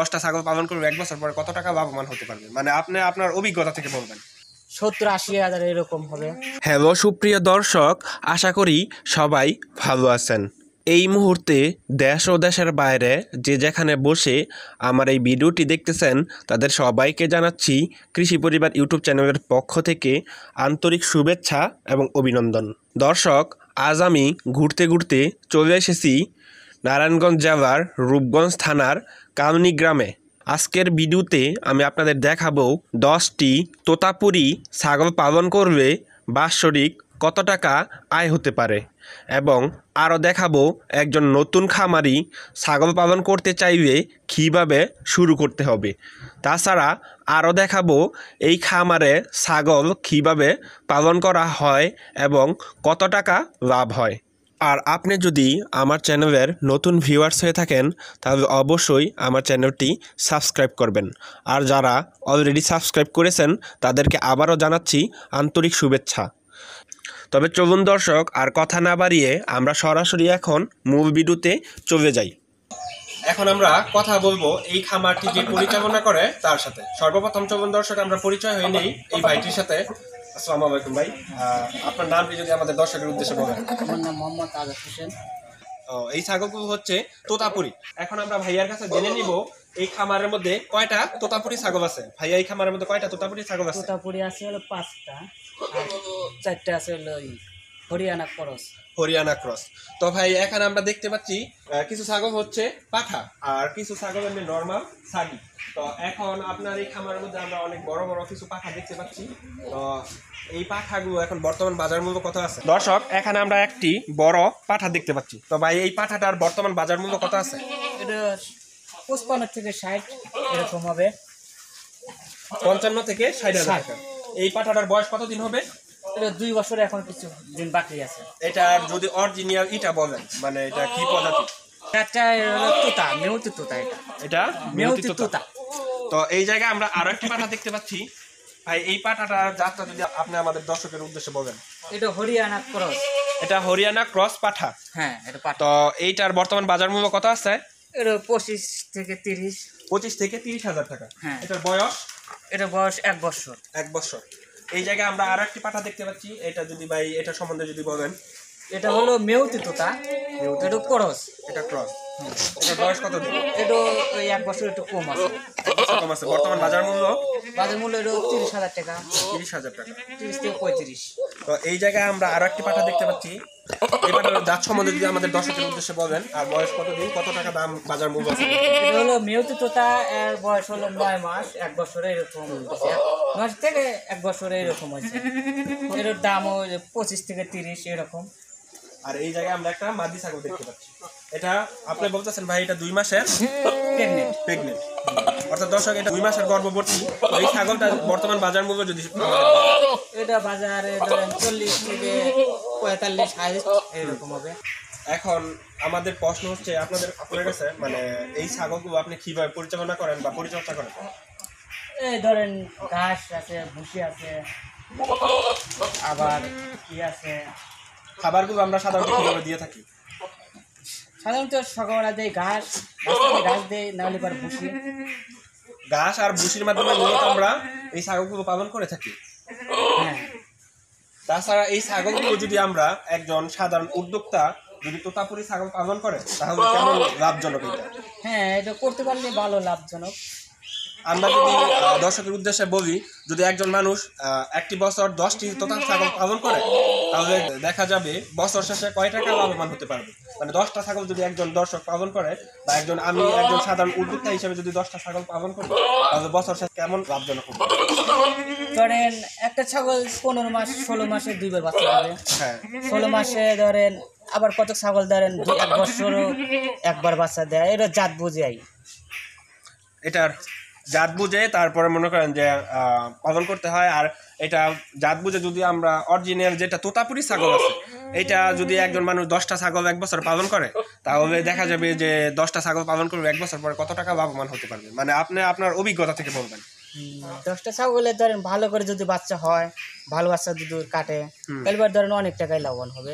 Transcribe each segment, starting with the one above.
দশটা ছাগল পালন করবে এক বছর পরে কত টাকা লাভবান হতে পারবে মানে আপনি আপনার অভিজ্ঞতা থেকে বলবেন সত্তর আশি হাজার এরকম হবে হ্যালো সুপ্রিয় দর্শক আশা করি সবাই ভালো আছেন এই মুহূর্তে দেশ ও দেশের বাইরে যে যেখানে বসে আমার এই ভিডিওটি দেখতেছেন তাদের সবাইকে জানাচ্ছি কৃষি পরিবার ইউটিউব চ্যানেলের পক্ষ থেকে আন্তরিক শুভেচ্ছা এবং অভিনন্দন দর্শক আজ আমি ঘুরতে ঘুরতে চলে এসেছি নারায়ণগঞ্জ জেলার রূপগঞ্জ থানার কালনি গ্রামে আজকের ভিডিওতে আমি আপনাদের দেখাবো দশটি তোতাপুরি ছাগল পালন করলে বাৎসরিক কত টাকা আয় হতে পারে এবং আরও দেখাবো একজন নতুন খামারি ছাগল পালন করতে চাইলে কীভাবে শুরু করতে হবে তাছাড়া আরও দেখাবো এই খামারে ছাগল কীভাবে পালন করা হয় এবং কত টাকা লাভ হয় আর আপনি যদি আমার চ্যানেলের নতুন ভিউয়ার্স হয়ে থাকেন তাহলে অবশ্যই আমার চ্যানেলটি সাবস্ক্রাইব করবেন আর যারা অলরেডি সাবস্ক্রাইব করেছেন তাদেরকে আবারও জানাচ্ছি আন্তরিক শুভেচ্ছা তবে চলুন দর্শক আর কথা না বাড়িয়ে আমরা সরাসরি এখন মুভ ভিডিওতে চলে যাই এখন আমরা কথা বলবো এই খামারটি যে পরিচালনা করে তার সাথে সর্বপ্রথম চলুন দর্শক আমরা পরিচয় হয়ে নেই এই ভাইটির সাথে আসসালামু আলাইকুম ভাই আপনার নামটি যদি আমাদের দর্শকের উদ্দেশ্যে বলেন আমার নাম মোহাম্মদ আজাদ হোসেন এই ছাগলগুলো হচ্ছে তোতাপুরি এখন আমরা ভাইয়ার কাছে জেনে নিব এই খামারের মধ্যে কয়টা তোতাপুরি ছাগল আছে ভাইয়া এই খামারের মধ্যে কয়টা তোতাপুরি ছাগল আছে তোতাপুরি আছে হলো পাঁচটা চারটা আছে হলো হরিয়ানা ক্রস হরিয়ানা ক্রস তো ভাই এখানে আমরা দেখতে পাচ্ছি কিছু ছাগল হচ্ছে পাঠা আর কিছু ছাগল এমনি নর্মাল ছাগি তো এখন আপনার এই খামারের মধ্যে আমরা অনেক বড় বড় কিছু পাখা দেখতে পাচ্ছি তো এই পাঠাগুলো এখন বর্তমান বাজার মূল্য কত আছে দর্শক এখানে আমরা একটি বড় পাঠা দেখতে পাচ্ছি তো ভাই এই পাঠাটার বর্তমান বাজার মূল্য কত আছে এটা পঁচপান্ন থেকে ষাট এরকম হবে পঞ্চান্ন থেকে ষাট হাজার টাকা এই পাঠাটার বয়স কতদিন হবে এটা দুই বছর এখন কিছু দিন বাকি আছে এটা যদি অরিজিনাল এটা বলেন মানে এটা কি প্রজাতি এটা তোতা মেউতি তোতা এটা এটা মেউতি তোতা তো এই জায়গায় আমরা আরো একটি পাঠা দেখতে পাচ্ছি ভাই এই পাঠাটার যাত্রা যদি আপনি আমাদের দর্শকের উদ্দেশ্যে বলেন এটা হরিয়ানা ক্রস এটা হরিয়ানা ক্রস পাঠা হ্যাঁ এটা পাঠা তো এইটার বর্তমান বাজার মূল্য কত আছে এটা পঁচিশ থেকে তিরিশ পঁচিশ থেকে তিরিশ হাজার টাকা হ্যাঁ এটার বয়স এটা বয়স এক বছর এক বছর এই জায়গায় আমরা আর একটি পাঠা দেখতে পাচ্ছি এটা যদি ভাই এটা সম্বন্ধে যদি বলেন এটা হলো মেউতি তোতা এটা ক্রস এটা ক্রস এটা বয়স কত এটা ওই এক বছর একটু কম আছে আছে বর্তমান বাজার মূল্য বাজার মূল্য হলো তিরিশ হাজার টাকা তিরিশ হাজার টাকা তিরিশ থেকে পঁয়ত্রিশ তো এই জায়গায় আমরা আরো একটি পাঠা দেখতে পাচ্ছি আর বয়স কত টাকা দাম বাজার মূল্য হলো বয়স নয় মাস এক বছরে এরকম এক বছরে এরকম এর দাম পঁচিশ থেকে তিরিশ এরকম আর এই জায়গায় আমরা একটা মাদি ছাগল দেখতে পাচ্ছি এটা আপনি বলতেছেন ভাই এটা দুই মাসের প্রেগনেন্ট অর্থাৎ দর্শক এটা দুই মাসের গর্ভবতী এই ছাগলটা বর্তমান বাজার মূল্য যদি এটা বাজারে ধরেন চল্লিশ থেকে পঁয়তাল্লিশ এরকম হবে এখন আমাদের প্রশ্ন হচ্ছে আপনাদের আপনার কাছে মানে এই ছাগলগুলো আপনি কিভাবে পরিচালনা করেন বা পরিচর্যা করেন এই ধরেন ঘাস আছে ভুসি আছে আবার কি আছে খাবারগুলো আমরা সাধারণত কীভাবে দিয়ে থাকি সাধারণত সকালবেলা দেয় ঘাস ঘাস দেয় নাহলে পরে ভুসি ঘাস আর ভুসির মাধ্যমে মূলত আমরা এই ছাগলগুলো পালন করে থাকি হ্যাঁ। তাছাড়া এই ছাগলগুলো যদি আমরা একজন সাধারণ উদ্যোক্তা যদি তোতাপুরি ছাগল পালন করে তাহলে কেমন লাভজনক এটা হ্যাঁ এটা করতে পারলে ভালো লাভজনক আমরা যদি দর্শকের উদ্দেশ্যে বলি যদি একজন মানুষ একটি বছর দশটি তোতা ছাগল পালন করে তাহলে দেখা যাবে বছর শেষে কয় টাকা লাভবান হতে পারবে মানে দশটা ছাগল যদি একজন দর্শক পালন করে বা একজন আমি একজন সাধারণ উদ্যোক্তা হিসেবে যদি দশটা ছাগল পালন করি তাহলে বছর শেষে কেমন লাভজনক হবে ধরেন একটা ছাগল পনেরো মাস ষোলো মাসে দুইবার বাচ্চা হবে হ্যাঁ ষোলো মাসে ধরেন আবার কত ছাগল ধরেন এক বছরও একবার বাচ্চা দেয় এটা জাত বুঝে এটা জাত বুঝে তারপরে মনে করেন যে পালন করতে হয় আর এটা জাত বুঝে যদি আমরা অরিজিনাল যেটা তোতাপুরি ছাগল আছে এটা যদি একজন মানুষ দশটা ছাগল এক বছর পালন করে তাহলে দেখা যাবে যে দশটা ছাগল পালন করবে এক বছর পরে কত টাকা লাভবান হতে পারবে মানে আপনি আপনার অভিজ্ঞতা থেকে বলবেন দশটা ছাগলের ধরেন ভালো করে যদি বাচ্চা হয় ভালো বাচ্চা যদি কাটে তাহলে ধরেন অনেক টাকাই লাভবান হবে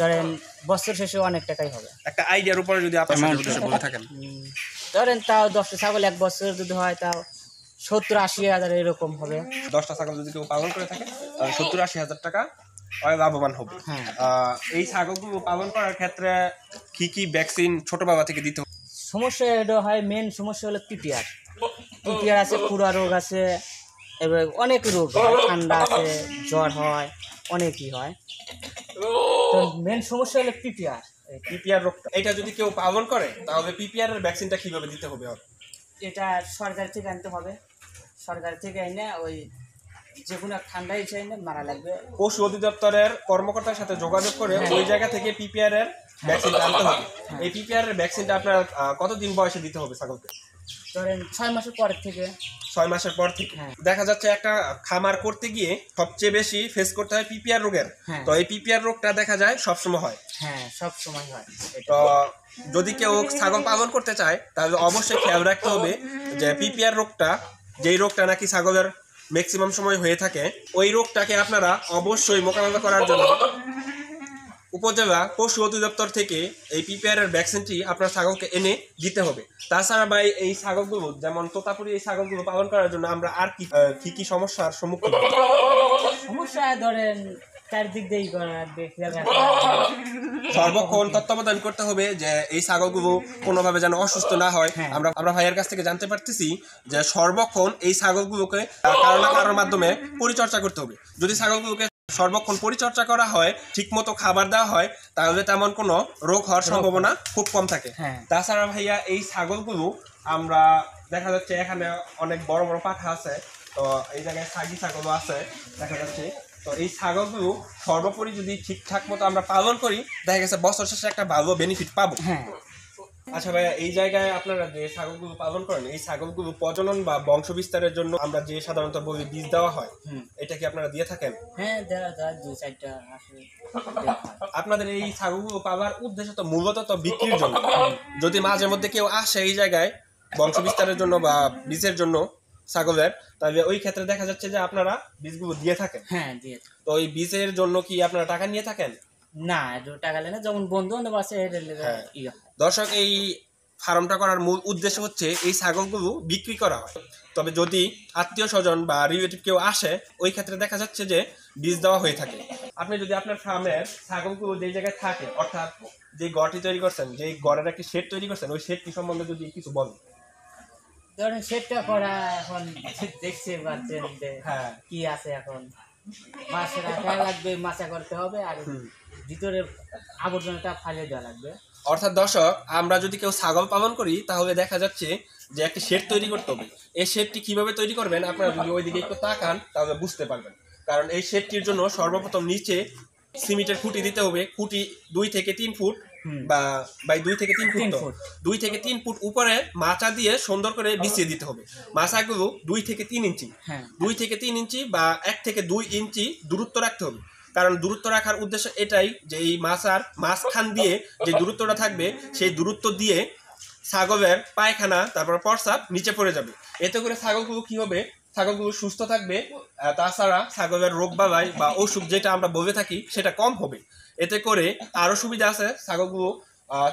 ধরেন বছর শেষে অনেক টাকাই হবে একটা আইডিয়ার উপরে যদি আপনার বলে থাকেন ধরেন তাও দশটা ছাগল এক বছর যদি হয় তাও সত্তর আশি হাজার এরকম হবে দশটা ছাগল যদি কেউ পালন করে থাকে তাহলে সত্তর আশি হাজার টাকা লাভবান হবে হ্যাঁ। এই ছাগলগুলো পালন করার ক্ষেত্রে কি কি ভ্যাকসিন ছোট বাবা থেকে দিতে সমস্যা এটা হয় মেন সমস্যা হলো পিপিআর পিপিআর আছে খুরা রোগ আছে এবার অনেক রোগ ঠান্ডা আছে জ্বর হয় অনেকই হয় তো মেন সমস্যা হলো পিপিআর পিপিআর রোগটা এটা যদি কেউ পালন করে তাহলে পিপিআর এর ভ্যাকসিনটা কিভাবে দিতে হবে ওর এটা সরকার থেকে আনতে হবে সরকার থেকে এনে ওই যে কোনো ঠান্ডায় চাই না মারা লাগবে পশু অধিদপ্তরের কর্মকর্তার সাথে যোগাযোগ করে হ্যাঁ। ওই জায়গা থেকে পিপিআর এর ভ্যাকসিনটা আনতে হবে হ্যাঁ। এই পিপিআর এর ভ্যাকসিনটা আপনার কতদিন বয়সে দিতে হবে ছাগলকে ধরেন ছয় মাসের পরের থেকে ছয় মাসের পর থেকে হ্যাঁ। দেখা যাচ্ছে একটা খামার করতে গিয়ে সবচেয়ে বেশি ফেস করতে হয় পিপিআর রোগের হ্যাঁ। তো এই পিপিআর রোগটা দেখা যায় সবসময় হয় হ্যাঁ সবসময় হয় তো যদি কেউ ছাগল পালন করতে চায় তাহলে অবশ্যই খেয়াল রাখতে হবে যে পিপিআর রোগটা যেই রোগটা নাকি ছাগলের ম্যাক্সিমাম সময় হয়ে থাকে ওই রোগটাকে আপনারা অবশ্যই মোকাবেলা করার জন্য উপজেলা পশু অধিদপ্তর থেকে এই পিপিআরের ভ্যাকসিনটি আপনার ছাগলকে এনে দিতে হবে তাছাড়া ভাই এই ছাগলগুলো যেমন তোতাপুরি এই ছাগলগুলো পালন করার জন্য আমরা আর কি কি কি সমস্যার সম্মুখীন সমস্যা ধরেন সর্বক্ষণ তত্ত্বাবধান করতে হবে যে এই ছাগলগুলো কোনোভাবে যেন অসুস্থ না হয় হ্যাঁ। আমরা আমরা ভাইয়ের কাছ থেকে জানতে পারতেছি যে সর্বক্ষণ এই ছাগলগুলোকে কারো না কারোর মাধ্যমে পরিচর্যা করতে হবে যদি ছাগলগুলোকে সর্বক্ষণ পরিচর্যা করা হয় ঠিকমতো খাবার দেওয়া হয় তাহলে তেমন কোনো রোগ হওয়ার সম্ভাবনা খুব কম থাকে হ্যাঁ। তাছাড়া ভাইয়া এই ছাগলগুলো আমরা দেখা যাচ্ছে এখানে অনেক বড় বড় পাখা আছে তো এই জায়গায় সাগি ছাগলও আছে দেখা যাচ্ছে তো এই ছাগলগুলো সর্বোপরি যদি ঠিকঠাক মতো আমরা পালন করি দেখা গেছে বছর শেষে একটা ভালো বেনিফিট পাবো হ্যাঁ। আচ্ছা ভাইয়া এই জায়গায় আপনারা যে ছাগলগুলো পালন করেন এই ছাগলগুলো প্রজনন বা বংশ বিস্তারের জন্য আমরা যে সাধারণত বলি বীজ দেওয়া হয় এটা কি আপনারা দিয়ে থাকেন হ্যাঁ দেওয়া যায় দুই চারটা আপনাদের এই ছাগলগুলো পাওয়ার উদ্দেশ্য তো মূলত তো বিক্রির জন্য যদি মাঝে মধ্যে কেউ আসে এই জায়গায় বংশ বিস্তারের জন্য বা বীজের জন্য ছাগলের তাহলে ওই ক্ষেত্রে দেখা যাচ্ছে যে আপনারা বীজগুলো দিয়ে থাকেন হ্যাঁ দিয়ে তো ওই বীজের জন্য কি আপনারা টাকা নিয়ে থাকেন না টাকা নেয় না যেমন বন্ধু বান্ধব আছে দর্শক এই ফার্মটা করার মূল উদ্দেশ্য হচ্ছে এই ছাগলগুলো বিক্রি করা হয় তবে যদি আত্মীয় স্বজন বা রিলেটিভ কেউ আসে ওই ক্ষেত্রে দেখা যাচ্ছে যে বীজ দেওয়া হয়ে থাকে আপনি যদি আপনার ফার্মের ছাগলগুলো যে জায়গায় থাকে অর্থাৎ যে গড়টি তৈরি করছেন যে গড়ের একটি শেড তৈরি করছেন ওই শেডটি সম্বন্ধে যদি কিছু বলেন ধরেন শেডটা করা এখন দেখছে হ্যাঁ কি আছে এখন মাছ রাখা লাগবে মাছা করতে হবে আর ভিতরে আবর্জনাটা ফালিয়ে দেওয়া লাগবে অর্থাৎ দর্শক আমরা যদি কেউ ছাগল পালন করি তাহলে দেখা যাচ্ছে যে একটি শেড তৈরি করতে হবে এই শেডটি কিভাবে তৈরি করবেন আপনারা যদি ওইদিকে একটু তাকান তাহলে বুঝতে পারবেন কারণ এই শেডটির জন্য সর্বপ্রথম নিচে সিমেন্টের খুঁটি দিতে হবে খুঁটি দুই থেকে তিন ফুট বা বাই দুই থেকে তিন ফুট দুই থেকে তিন ফুট উপরে মাচা দিয়ে সুন্দর করে বিছিয়ে দিতে হবে মাচাগুলো দুই থেকে তিন ইঞ্চি হ্যাঁ। দুই থেকে তিন ইঞ্চি বা এক থেকে দুই ইঞ্চি দূরত্ব রাখতে হবে কারণ দূরত্ব রাখার উদ্দেশ্য এটাই যে এই মাছ আর মাঝখান দিয়ে যে দূরত্বটা থাকবে সেই দূরত্ব দিয়ে ছাগলের পায়খানা তারপর প্রস্রাব নিচে পড়ে যাবে এতে করে ছাগলগুলো কি হবে ছাগলগুলো সুস্থ থাকবে তাছাড়া ছাগলের রোগ বালাই বা অসুখ যেটা আমরা বলে থাকি সেটা কম হবে এতে করে আরও সুবিধা আছে ছাগলগুলো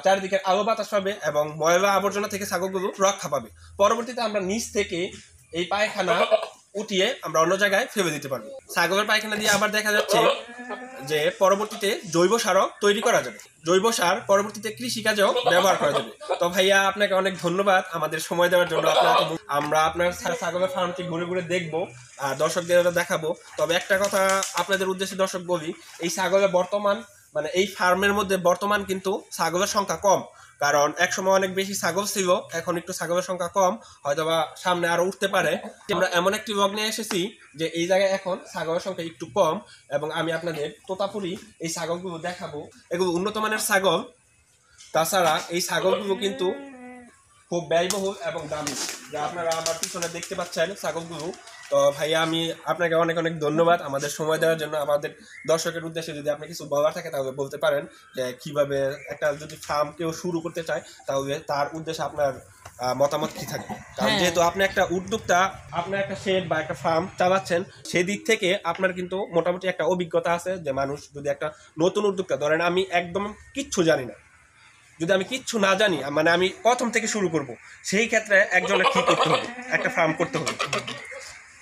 চারিদিকে আলো বাতাস পাবে এবং ময়লা আবর্জনা থেকে ছাগলগুলো রক্ষা পাবে পরবর্তীতে আমরা নিচ থেকে এই পায়খানা উঠিয়ে আমরা অন্য জায়গায় ফেলে দিতে পারবো ছাগলের পায়খানা দিয়ে আবার দেখা যাচ্ছে যে পরবর্তীতে জৈব সারও তৈরি করা যাবে জৈব সার পরবর্তীতে কাজেও ব্যবহার করা যাবে তো ভাইয়া আপনাকে অনেক ধন্যবাদ আমাদের সময় দেওয়ার জন্য আপনার আমরা আপনার ছাগলের ফার্মটি ঘুরে ঘুরে দেখবো আর দর্শকদের দেখাবো তবে একটা কথা আপনাদের উদ্দেশ্যে দর্শক বলি এই ছাগলের বর্তমান মানে এই ফার্মের মধ্যে বর্তমান কিন্তু ছাগলের সংখ্যা কম কারণ একসময় অনেক বেশি ছাগল ছিল এখন একটু ছাগলের সংখ্যা কম হয়তোবা সামনে আরো উঠতে পারে আমরা এমন একটি ব্লগ নিয়ে এসেছি যে এই জায়গায় এখন ছাগলের সংখ্যা একটু কম এবং আমি আপনাদের তোতাপুরি এই ছাগলগুলো দেখাবো এগুলো উন্নত মানের ছাগল তাছাড়া এই ছাগলগুলো কিন্তু খুব ব্যয়বহুল এবং দামি যা আপনারা আমার পিছনে দেখতে পাচ্ছেন ছাগলগুলো তো ভাইয়া আমি আপনাকে অনেক অনেক ধন্যবাদ আমাদের সময় দেওয়ার জন্য আমাদের দর্শকের উদ্দেশ্যে যদি আপনি কিছু বলার থাকে তাহলে বলতে পারেন যে কিভাবে একটা যদি ফার্ম কেউ শুরু করতে চায় তাহলে তার উদ্দেশ্যে আপনার মতামত কি থাকবে কারণ হ্যাঁ। যেহেতু আপনি একটা উদ্যোক্তা আপনার একটা শেড বা একটা ফার্ম চালাচ্ছেন সেদিক থেকে আপনার কিন্তু মোটামুটি একটা অভিজ্ঞতা আছে যে মানুষ যদি একটা নতুন উদ্যোক্তা ধরেন আমি একদম কিচ্ছু জানি না যদি আমি কিচ্ছু না জানি মানে আমি প্রথম থেকে শুরু করব সেই ক্ষেত্রে একজনের কি করতে হবে একটা ফার্ম করতে হবে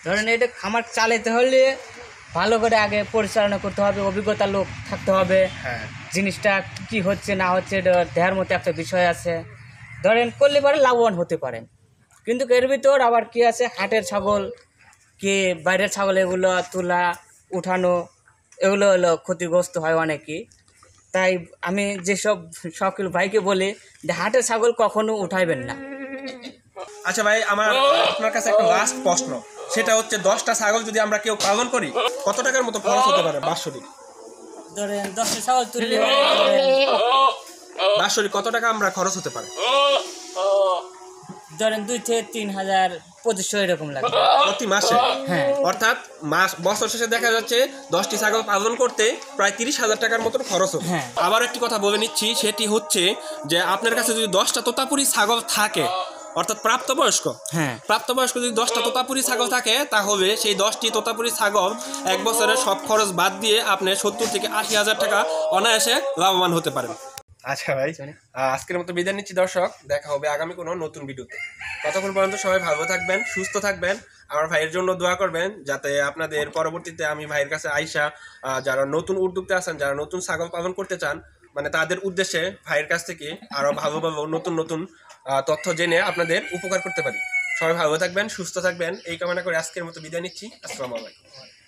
ধরেন এটা খামার চালাতে হলে ভালো করে আগে পরিচালনা করতে হবে অভিজ্ঞতা লোক থাকতে হবে হ্যাঁ। জিনিসটা কি হচ্ছে না হচ্ছে দেহার মতো একটা বিষয় আছে ধরেন করলে পরে লাভবান হতে পারেন কিন্তু এর ভিতর আবার কি আছে হাটের ছাগল কি বাইরের ছাগল এগুলো তোলা উঠানো এগুলো হলো ক্ষতিগ্রস্ত হয় অনেকই তাই আমি যেসব সকল ভাইকে বলি যে হাটের ছাগল কখনো উঠাইবেন না আচ্ছা ভাই আমার আপনার কাছে একটা লাস্ট প্রশ্ন সেটা হচ্ছে দশটা ছাগল যদি আমরা কেউ পালন করি কত টাকার মতো খরচ হতে পারে বাৎসরিক ধরেন দশটা ছাগল তুললে বাৎসরিক কত টাকা আমরা খরচ হতে পারে ধরেন দুই থেকে তিন হাজার পঁচিশশো এরকম লাগবে প্রতি মাসে হ্যাঁ অর্থাৎ মাস বছর শেষে দেখা যাচ্ছে দশটি ছাগল পালন করতে প্রায় তিরিশ হাজার টাকার মতন খরচ হবে হ্যাঁ। আবার একটি কথা বলে নিচ্ছি সেটি হচ্ছে যে আপনার কাছে যদি দশটা তোতাপুরি ছাগল থাকে অর্থাৎ প্রাপ্তবয়স্ক হ্যাঁ প্রাপ্তবয়স্ক যদি দশটা তোতাপুরি ছাগল থাকে তা হবে সেই দশটি তোতাপুরি ছাগল এক বছরের সব খরচ বাদ দিয়ে আপনি সত্তর থেকে আশি হাজার টাকা অনায়াসে লাভবান হতে পারেন আচ্ছা ভাই আচ্ছা, আজকের মতো বিদায় নিচ্ছি দর্শক দেখা হবে আগামী কোনো নতুন ভিডিওতে ততক্ষণ পর্যন্ত সবাই ভালো থাকবেন সুস্থ থাকবেন আমার ভাইয়ের জন্য দোয়া করবেন যাতে আপনাদের পরবর্তীতে আমি ভাইয়ের কাছে আইসা যারা নতুন উদ্যোগতে আসেন যারা নতুন ছাগল পালন করতে চান মানে তাদের উদ্দেশ্যে ভাইয়ের কাছ থেকে আরও ভালোভাবে নতুন নতুন তথ্য জেনে আপনাদের উপকার করতে পারি সবাই ভালো থাকবেন সুস্থ থাকবেন এই কামনা করে আজকের মতো বিদায় নিচ্ছি আসসালামু আলাইকুম